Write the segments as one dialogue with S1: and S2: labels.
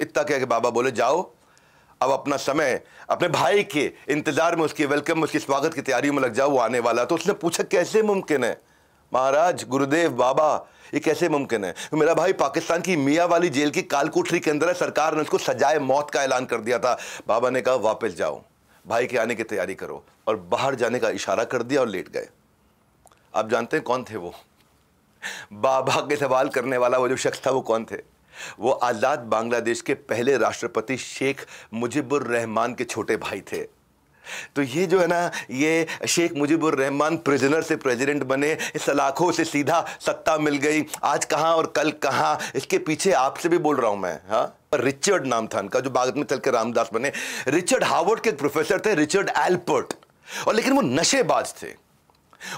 S1: इतना कह के बाबा बोले जाओ अब अपना समय अपने भाई के इंतज़ार में उसके वेलकम उसकी उसके स्वागत की तैयारी में लग जाओ वो आने वाला तो उसने पूछा कैसे मुमकिन है महाराज गुरुदेव बाबा ये कैसे मुमकिन है तो मेरा भाई पाकिस्तान की मियाँ वाली जेल की कालकोठरी के अंदर है सरकार ने उसको सजाए मौत का ऐलान कर दिया था बाबा ने कहा वापस जाओ भाई के आने की तैयारी करो और बाहर जाने का इशारा कर दिया और लेट गए आप जानते हैं कौन थे वो बाबा के सवाल करने वाला वो जो शख्स था वो कौन थे वो आज़ाद बांग्लादेश के पहले राष्ट्रपति शेख मुजिबुर रहमान के छोटे भाई थे तो ये जो है ना ये शेख मुजीबुर रहमान प्रिजनर से प्रेसिडेंट बने सलाखों से सीधा सत्ता मिल गई आज कहाँ और कल कहाँ इसके पीछे आपसे भी बोल रहा हूँ मैं हाँ रिचर्ड नाम था उनका जो बागत में चल के रामदास बने रिचर्ड हार्वर्ड के प्रोफेसर थे रिचर्ड एल्पर्ट और लेकिन वो नशेबाज थे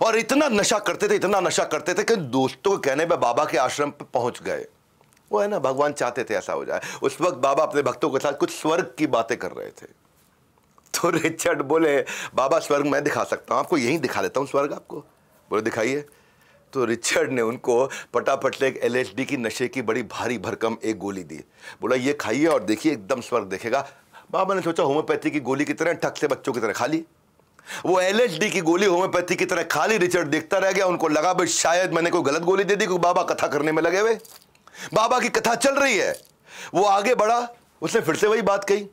S1: और इतना नशा करते थे इतना नशा करते थे कि दोस्तों के कहने पर बाबा के आश्रम पर पहुंच गए वो है ना भगवान चाहते थे ऐसा हो जाए उस वक्त बाबा अपने भक्तों के साथ कुछ स्वर्ग की बातें कर रहे थे तो रिचर्ड बोले बाबा स्वर्ग मैं दिखा सकता हूँ आपको यहीं दिखा देता हूँ स्वर्ग आपको बोले दिखाइए तो रिचर्ड ने उनको पटापट से एक एल की नशे की बड़ी भारी भरकम एक गोली दी बोला ये खाइए और देखिए एकदम स्वर्ग देखेगा बाबा ने सोचा होम्योपैथी की गोली की तरह ठक से बच्चों की तरह खा ली वो एल की गोली होम्योपैथी की तरह खाली रिचर्ड देखता रह गया उनको लगा भाई शायद मैंने कोई गलत गोली दे दी क्योंकि बाबा कथा करने में लगे हुए बाबा की कथा चल रही है वो आगे बढ़ा उसने फिर से वही बात कही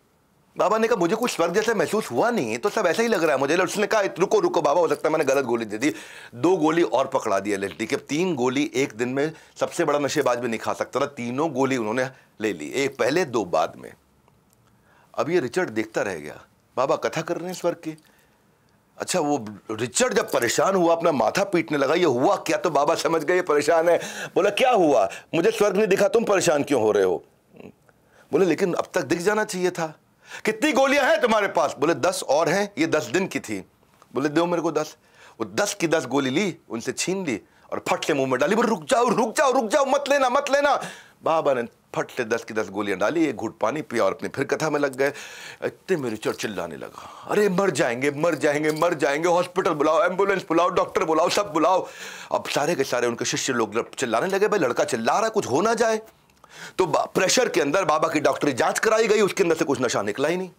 S1: बाबा ने कहा मुझे कुछ स्वर्ग जैसा महसूस हुआ नहीं तो सब ऐसा ही लग रहा है मुझे उसने कहा रुको रुको बाबा हो सकता है मैंने गलत गोली दे दी दो गोली और पकड़ा दी एल के तीन गोली एक दिन में सबसे बड़ा नशेबाज भी नहीं खा सकता था तीनों गोली उन्होंने ले ली एक पहले दो बाद में अब ये रिचर्ड देखता रह गया बाबा कथा कर रहे हैं स्वर्ग की अच्छा वो रिचर्ड जब परेशान हुआ अपना माथा पीटने लगा ये हुआ क्या तो बाबा समझ गए परेशान है बोला क्या हुआ मुझे स्वर्ग नहीं दिखा तुम परेशान क्यों हो रहे हो बोले लेकिन अब तक दिख जाना चाहिए था कितनी गोलियां हैं तुम्हारे पास बोले दस और हैं ये दस दिन की थी बोले दो मेरे को दस वो दस की दस गोली ली उनसे छीन ली और फट से मुंह में डाली बोले रुक जाओ रुक जाओ रुक जाओ मत लेना मत लेना बाबा ने फट से दस की दस गोलियां डाली एक घुट पानी पिया और अपनी फिर कथा में लग गए इतने मेरे चोर चिल्लाने लगा अरे मर जाएंगे मर जाएंगे मर जाएंगे हॉस्पिटल बुलाओ एम्बुलेंस बुलाओ डॉक्टर बुलाओ सब बुलाओ अब सारे के सारे उनके शिष्य लोग चिल्लाने लगे भाई लड़का चिल्ला रहा कुछ हो ना जाए तो प्रेशर के अंदर बाबा की डॉक्टरी जांच कराई गई उसके अंदर से कुछ नशा निकला ही नहीं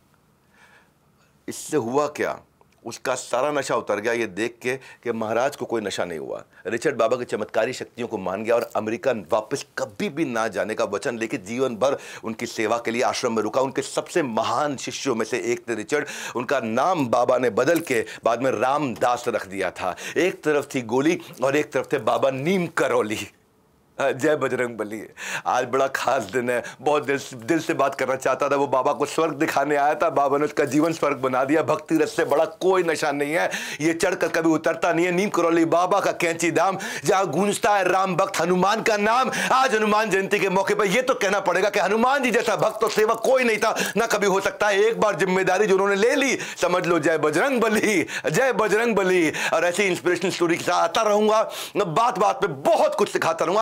S1: इससे हुआ क्या उसका सारा नशा उतर गया ये देख के कि महाराज को कोई नशा नहीं हुआ रिचर्ड बाबा की चमत्कारी शक्तियों को मान गया और अमेरिका वापस कभी भी ना जाने का वचन लेके जीवन भर उनकी सेवा के लिए आश्रम में रुका उनके सबसे महान शिष्यों में से एक थे रिचर्ड उनका नाम बाबा ने बदल के बाद में रामदास रख दिया था एक तरफ थी गोली और एक तरफ थे बाबा नीम करौली हाँ, जय बजरंग बली आज बड़ा खास दिन है बहुत दिल से दिल से बात करना चाहता था वो बाबा को स्वर्ग दिखाने आया था बाबा ने उसका जीवन स्वर्ग बना दिया भक्ति रस से बड़ा कोई नशा नहीं है ये चढ़कर कभी उतरता नहीं है नीम करौली बाबा का कैंची धाम जहाँ गूंजता है राम भक्त हनुमान का नाम आज हनुमान जयंती के मौके पर यह तो कहना पड़ेगा कि हनुमान जी जैसा भक्त और सेवा कोई नहीं था ना कभी हो सकता है एक बार जिम्मेदारी जो उन्होंने ले ली समझ लो जय बजरंग बली जय बजरंग बली और ऐसी इंस्पिरेशन स्टोरी के साथ आता रहूंगा बात बात पर बहुत कुछ सिखाता रहूंगा